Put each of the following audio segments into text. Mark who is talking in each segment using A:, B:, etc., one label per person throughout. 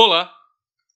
A: Olá,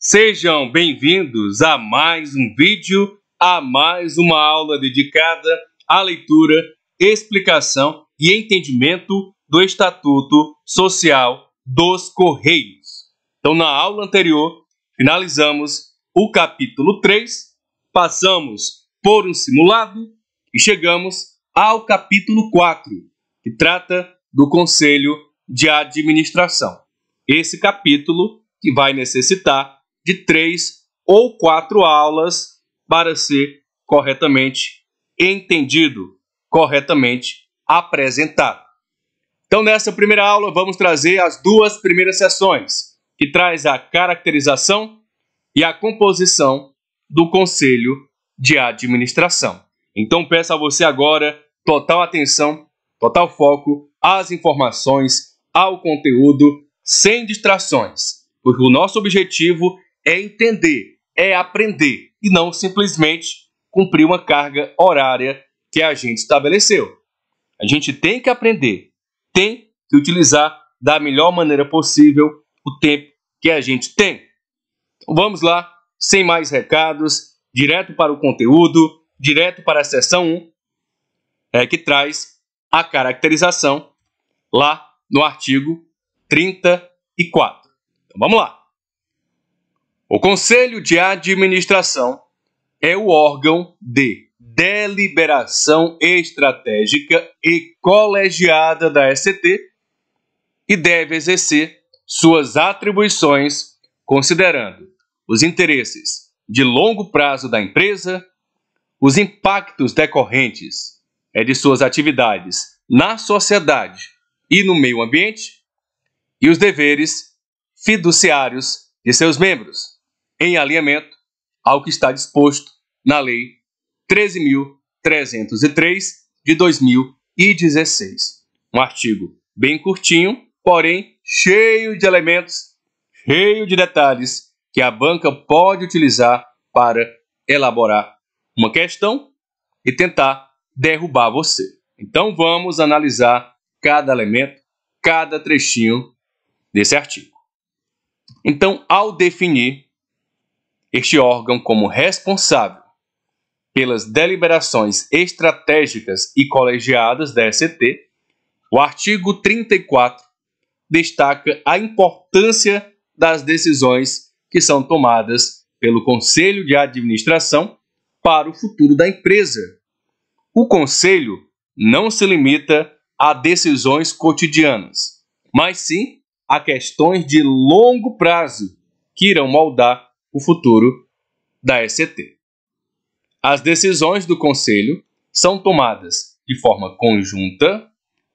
A: sejam bem-vindos a mais um vídeo, a mais uma aula dedicada à leitura, explicação e entendimento do Estatuto Social dos Correios. Então, na aula anterior, finalizamos o capítulo 3, passamos por um simulado e chegamos ao capítulo 4, que trata do Conselho de Administração. Esse capítulo que vai necessitar de três ou quatro aulas para ser corretamente entendido, corretamente apresentado. Então, nessa primeira aula, vamos trazer as duas primeiras sessões, que traz a caracterização e a composição do Conselho de Administração. Então, peço a você agora total atenção, total foco às informações, ao conteúdo, sem distrações. Porque o nosso objetivo é entender, é aprender e não simplesmente cumprir uma carga horária que a gente estabeleceu. A gente tem que aprender, tem que utilizar da melhor maneira possível o tempo que a gente tem. Então vamos lá, sem mais recados, direto para o conteúdo, direto para a seção 1, é, que traz a caracterização lá no artigo 34. Então, vamos lá. O Conselho de Administração é o órgão de deliberação estratégica e colegiada da ST e deve exercer suas atribuições considerando os interesses de longo prazo da empresa, os impactos decorrentes é de suas atividades na sociedade e no meio ambiente e os deveres fiduciários de seus membros, em alinhamento ao que está disposto na Lei 13.303 de 2016. Um artigo bem curtinho, porém cheio de elementos, cheio de detalhes que a banca pode utilizar para elaborar uma questão e tentar derrubar você. Então vamos analisar cada elemento, cada trechinho desse artigo. Então, ao definir este órgão como responsável pelas deliberações estratégicas e colegiadas da ST, o artigo 34 destaca a importância das decisões que são tomadas pelo Conselho de Administração para o futuro da empresa. O Conselho não se limita a decisões cotidianas, mas sim a questões de longo prazo que irão moldar o futuro da ECT. As decisões do Conselho são tomadas de forma conjunta,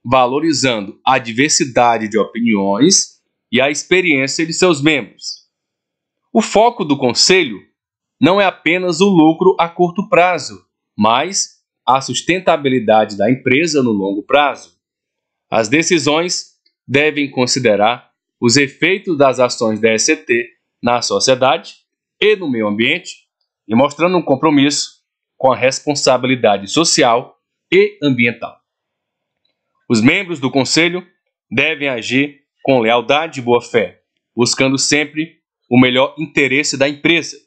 A: valorizando a diversidade de opiniões e a experiência de seus membros. O foco do Conselho não é apenas o lucro a curto prazo, mas a sustentabilidade da empresa no longo prazo. As decisões devem considerar os efeitos das ações da S.T. na sociedade e no meio ambiente e mostrando um compromisso com a responsabilidade social e ambiental. Os membros do Conselho devem agir com lealdade e boa-fé, buscando sempre o melhor interesse da empresa.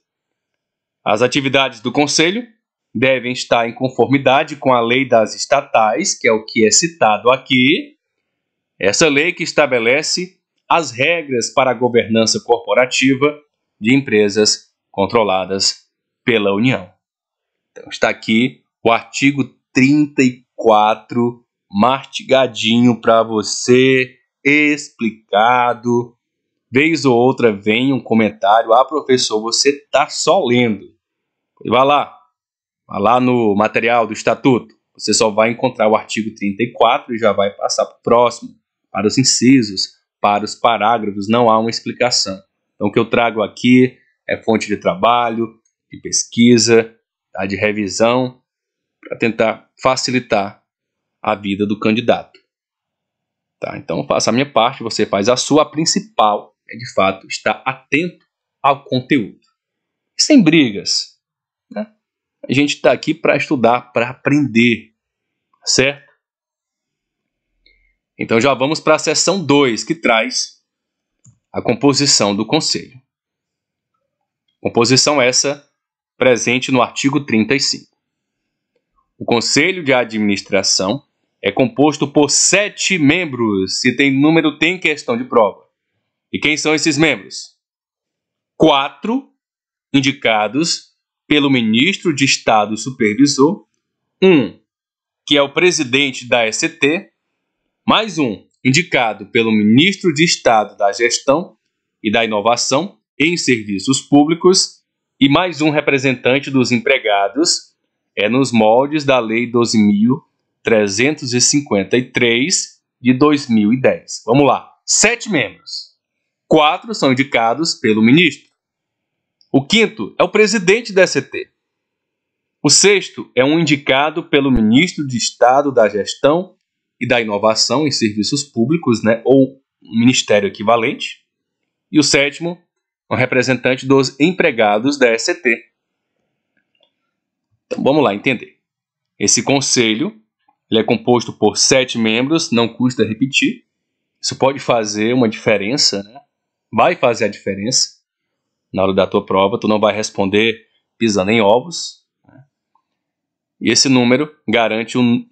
A: As atividades do Conselho devem estar em conformidade com a lei das estatais, que é o que é citado aqui, essa lei que estabelece as regras para a governança corporativa de empresas controladas pela União. Então está aqui o artigo 34 martigadinho para você, explicado. Vez ou outra vem um comentário: "Ah, professor, você tá só lendo". E vai lá. Vai lá no material do estatuto. Você só vai encontrar o artigo 34 e já vai passar para o próximo para os incisos, para os parágrafos, não há uma explicação. Então, o que eu trago aqui é fonte de trabalho, de pesquisa, tá, de revisão, para tentar facilitar a vida do candidato. Tá? Então, faça a minha parte, você faz a sua. A principal é, de fato, estar atento ao conteúdo. Sem brigas. Né? A gente está aqui para estudar, para aprender, certo? Então já vamos para a seção 2, que traz a composição do conselho. Composição essa presente no artigo 35. O conselho de administração é composto por sete membros, e tem número tem questão de prova. E quem são esses membros? Quatro indicados pelo ministro de Estado Supervisor, um que é o presidente da ST, mais um, indicado pelo ministro de Estado da Gestão e da Inovação em Serviços Públicos, e mais um representante dos empregados, é nos moldes da Lei 12.353 de 2010. Vamos lá, sete membros. Quatro são indicados pelo ministro. O quinto é o presidente da ST. O sexto é um indicado pelo ministro de Estado da Gestão e da Inovação em Serviços Públicos, né, ou um ministério equivalente. E o sétimo, um representante dos empregados da ST. Então vamos lá entender. Esse conselho ele é composto por sete membros, não custa repetir. Isso pode fazer uma diferença, né? vai fazer a diferença. Na hora da tua prova, tu não vai responder pisando em ovos. Né? E esse número garante um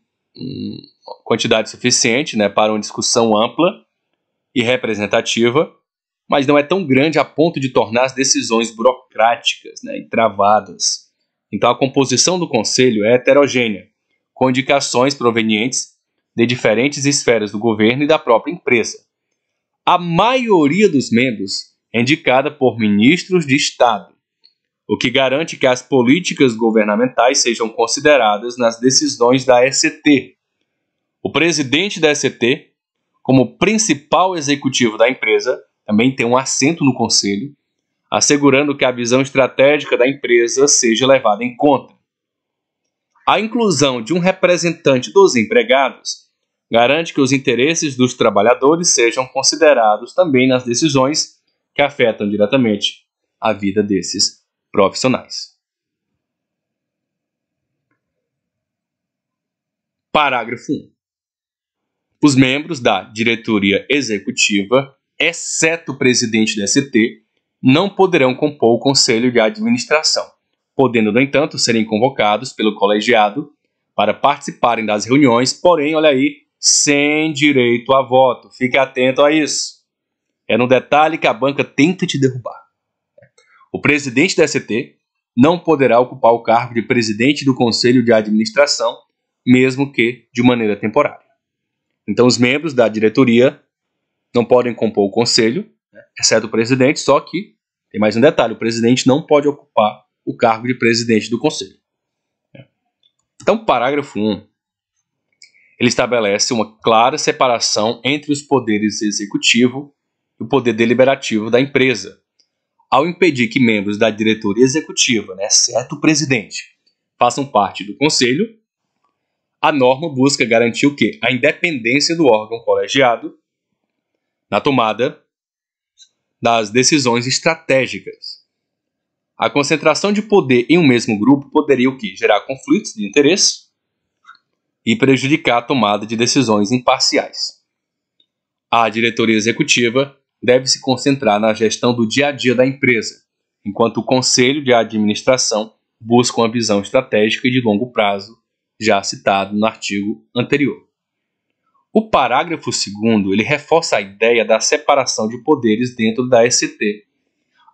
A: quantidade suficiente né, para uma discussão ampla e representativa, mas não é tão grande a ponto de tornar as decisões burocráticas né, e travadas. Então, a composição do conselho é heterogênea, com indicações provenientes de diferentes esferas do governo e da própria empresa. A maioria dos membros é indicada por ministros de Estado, o que garante que as políticas governamentais sejam consideradas nas decisões da ECT, o presidente da ST, como principal executivo da empresa, também tem um assento no conselho, assegurando que a visão estratégica da empresa seja levada em conta. A inclusão de um representante dos empregados garante que os interesses dos trabalhadores sejam considerados também nas decisões que afetam diretamente a vida desses profissionais. Parágrafo 1 os membros da diretoria executiva, exceto o presidente do ST, não poderão compor o conselho de administração, podendo, no entanto, serem convocados pelo colegiado para participarem das reuniões, porém, olha aí, sem direito a voto. Fique atento a isso. É no detalhe que a banca tenta te derrubar. O presidente da ST não poderá ocupar o cargo de presidente do conselho de administração, mesmo que de maneira temporária. Então, os membros da diretoria não podem compor o conselho, né, exceto o presidente, só que tem mais um detalhe: o presidente não pode ocupar o cargo de presidente do conselho. Então, parágrafo 1 ele estabelece uma clara separação entre os poderes executivo e o poder deliberativo da empresa, ao impedir que membros da diretoria executiva, né, exceto o presidente, façam parte do conselho a norma busca garantir o quê? A independência do órgão colegiado na tomada das decisões estratégicas. A concentração de poder em um mesmo grupo poderia o quê? Gerar conflitos de interesse e prejudicar a tomada de decisões imparciais. A diretoria executiva deve se concentrar na gestão do dia a dia da empresa, enquanto o conselho de administração busca uma visão estratégica e de longo prazo já citado no artigo anterior. O parágrafo 2 ele reforça a ideia da separação de poderes dentro da ST,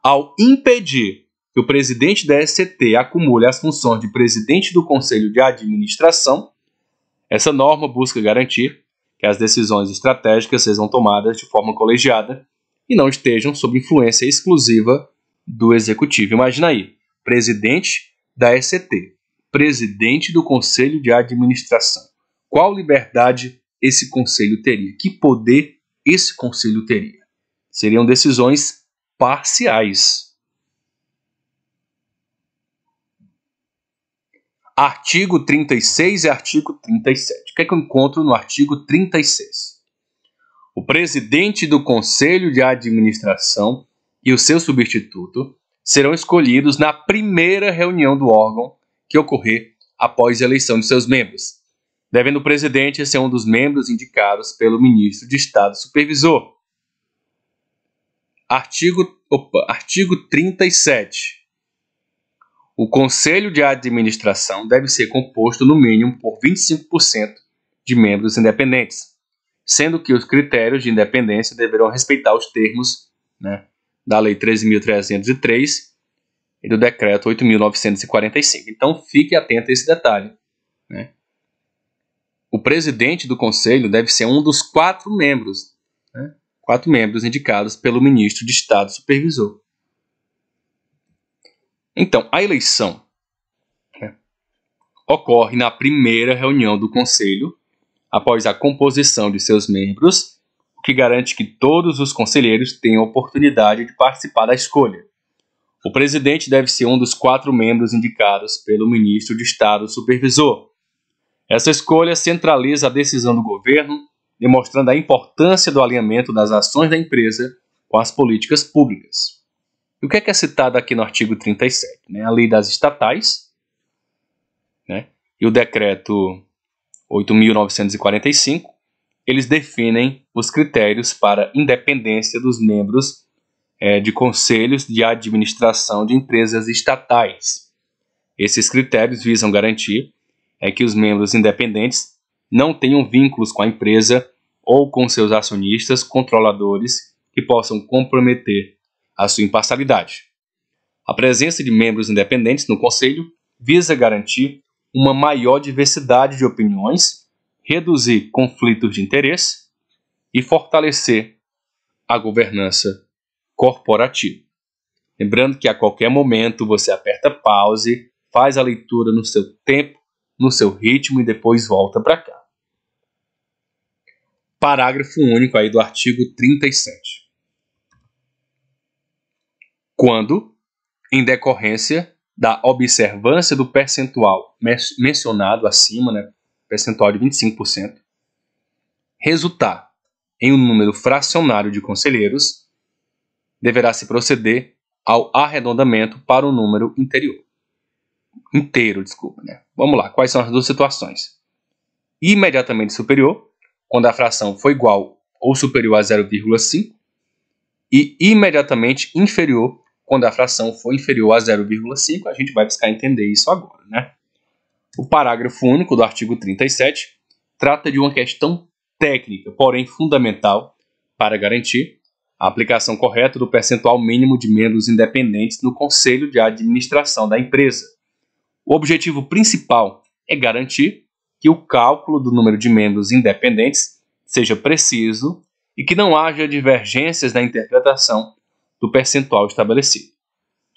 A: ao impedir que o presidente da ST acumule as funções de presidente do Conselho de Administração, essa norma busca garantir que as decisões estratégicas sejam tomadas de forma colegiada e não estejam sob influência exclusiva do executivo. Imagina aí, presidente da ST presidente do conselho de administração. Qual liberdade esse conselho teria? Que poder esse conselho teria? Seriam decisões parciais. Artigo 36 e artigo 37. O que é que eu encontro no artigo 36? O presidente do conselho de administração e o seu substituto serão escolhidos na primeira reunião do órgão que ocorrer após a eleição de seus membros, devendo o presidente ser um dos membros indicados pelo ministro de Estado Supervisor. Artigo, opa, artigo 37. O Conselho de Administração deve ser composto, no mínimo, por 25% de membros independentes, sendo que os critérios de independência deverão respeitar os termos né, da Lei 13.303 e do Decreto 8.945. Então fique atento a esse detalhe. Né? O presidente do Conselho deve ser um dos quatro membros, né? quatro membros indicados pelo ministro de Estado Supervisor. Então, a eleição né, ocorre na primeira reunião do Conselho, após a composição de seus membros, o que garante que todos os conselheiros tenham oportunidade de participar da escolha. O presidente deve ser um dos quatro membros indicados pelo ministro de Estado supervisor. Essa escolha centraliza a decisão do governo, demonstrando a importância do alinhamento das ações da empresa com as políticas públicas. E o que é, que é citado aqui no artigo 37? Né? A lei das estatais né? e o decreto 8.945, eles definem os critérios para independência dos membros é, de conselhos de administração de empresas estatais. Esses critérios visam garantir é, que os membros independentes não tenham vínculos com a empresa ou com seus acionistas, controladores, que possam comprometer a sua imparcialidade. A presença de membros independentes no Conselho visa garantir uma maior diversidade de opiniões, reduzir conflitos de interesse e fortalecer a governança corporativo. Lembrando que a qualquer momento você aperta pause, faz a leitura no seu tempo, no seu ritmo e depois volta para cá. Parágrafo único aí do artigo 37. Quando, em decorrência da observância do percentual mencionado acima, né, percentual de 25%, resultar em um número fracionário de conselheiros deverá se proceder ao arredondamento para o número interior. Inteiro, desculpa, né? Vamos lá, quais são as duas situações? Imediatamente superior, quando a fração foi igual ou superior a 0,5, e imediatamente inferior, quando a fração foi inferior a 0,5, a gente vai buscar entender isso agora, né? O parágrafo único do artigo 37 trata de uma questão técnica, porém fundamental, para garantir a aplicação correta do percentual mínimo de membros independentes no conselho de administração da empresa. O objetivo principal é garantir que o cálculo do número de membros independentes seja preciso e que não haja divergências na interpretação do percentual estabelecido.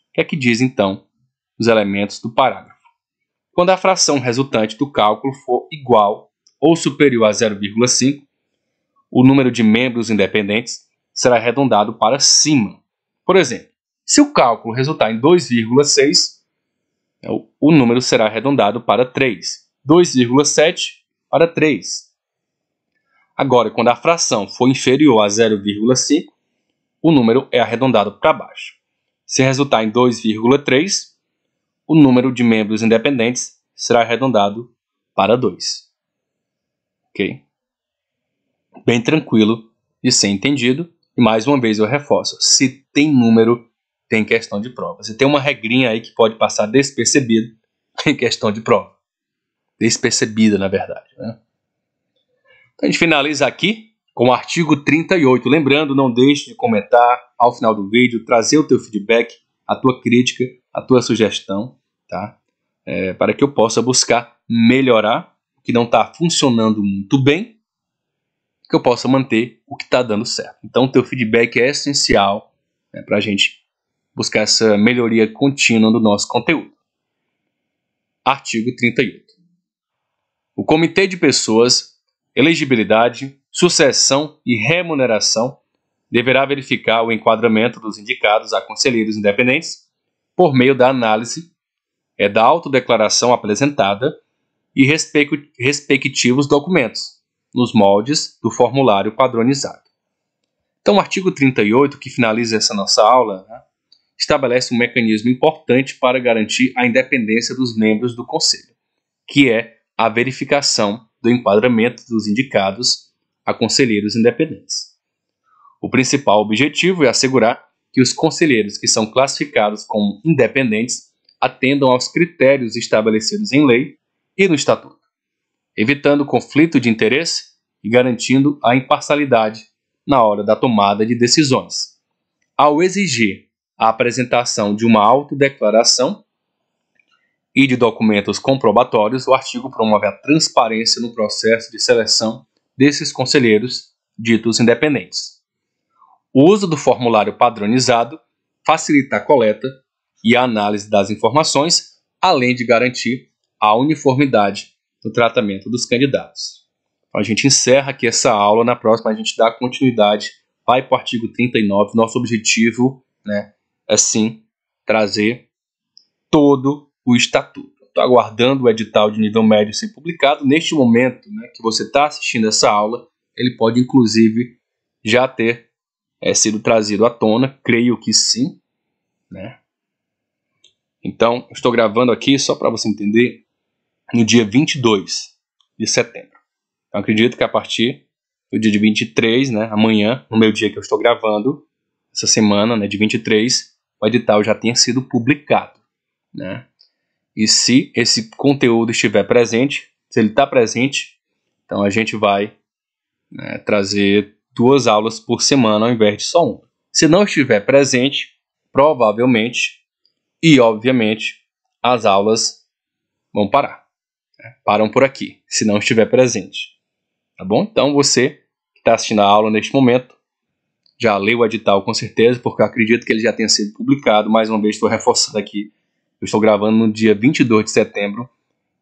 A: O que é que diz então os elementos do parágrafo? Quando a fração resultante do cálculo for igual ou superior a 0,5, o número de membros independentes será arredondado para cima. Por exemplo, se o cálculo resultar em 2,6, é o número será arredondado para 3. 2,7 para 3. Agora, quando a fração for inferior a 0,5, o número é arredondado para baixo. Se resultar em 2,3, o número de membros independentes será arredondado para 2. Ok? Bem tranquilo de ser entendido mais uma vez eu reforço: se tem número, tem questão de prova. Se tem uma regrinha aí que pode passar despercebido, tem questão de prova. Despercebida, na verdade. Né? Então a gente finaliza aqui com o artigo 38. Lembrando, não deixe de comentar ao final do vídeo, trazer o teu feedback, a tua crítica, a tua sugestão, tá? É, para que eu possa buscar melhorar o que não está funcionando muito bem que eu possa manter o que está dando certo. Então, teu feedback é essencial né, para a gente buscar essa melhoria contínua do nosso conteúdo. Artigo 38. O Comitê de Pessoas, Elegibilidade, Sucessão e Remuneração deverá verificar o enquadramento dos indicados a conselheiros independentes por meio da análise é da autodeclaração apresentada e respectivos documentos, nos moldes do formulário padronizado. Então, o artigo 38, que finaliza essa nossa aula, né, estabelece um mecanismo importante para garantir a independência dos membros do Conselho, que é a verificação do enquadramento dos indicados a conselheiros independentes. O principal objetivo é assegurar que os conselheiros que são classificados como independentes atendam aos critérios estabelecidos em lei e no Estatuto evitando conflito de interesse e garantindo a imparcialidade na hora da tomada de decisões. Ao exigir a apresentação de uma autodeclaração e de documentos comprobatórios, o artigo promove a transparência no processo de seleção desses conselheiros ditos independentes. O uso do formulário padronizado facilita a coleta e a análise das informações, além de garantir a uniformidade do tratamento dos candidatos. Então, a gente encerra aqui essa aula, na próxima a gente dá continuidade, vai para o artigo 39. Nosso objetivo né, é sim trazer todo o estatuto. Estou aguardando o edital de nível médio ser publicado. Neste momento né, que você está assistindo essa aula, ele pode inclusive já ter é, sido trazido à tona, creio que sim. Né? Então, estou gravando aqui só para você entender no dia 22 de setembro. Então, acredito que a partir do dia de 23, né, amanhã, no meu dia que eu estou gravando, essa semana, né, de 23, o edital já tenha sido publicado, né? E se esse conteúdo estiver presente, se ele está presente, então a gente vai né, trazer duas aulas por semana ao invés de só uma. Se não estiver presente, provavelmente e obviamente as aulas vão parar. Né? Param por aqui, se não estiver presente. Tá bom? Então você que está assistindo a aula neste momento já leu o edital com certeza, porque eu acredito que ele já tenha sido publicado. Mais uma vez, estou reforçando aqui. Eu estou gravando no dia 22 de setembro,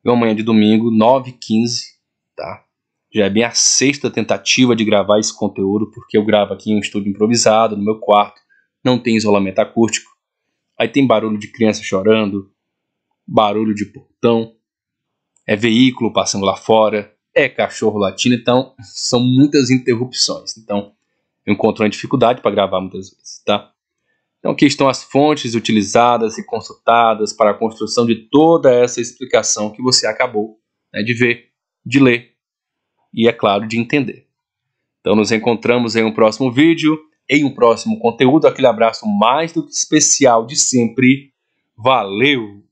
A: e amanhã de domingo, 9h15, tá? Já é bem a sexta tentativa de gravar esse conteúdo, porque eu gravo aqui em um estúdio improvisado, no meu quarto, não tem isolamento acústico. Aí tem barulho de criança chorando, barulho de portão, é veículo passando lá fora, é cachorro latindo, então são muitas interrupções. Então, eu encontro uma dificuldade para gravar muitas vezes, tá? Então, aqui estão as fontes utilizadas e consultadas para a construção de toda essa explicação que você acabou né, de ver, de ler e, é claro, de entender. Então, nos encontramos em um próximo vídeo, em um próximo conteúdo. Aquele abraço mais do que especial de sempre. Valeu!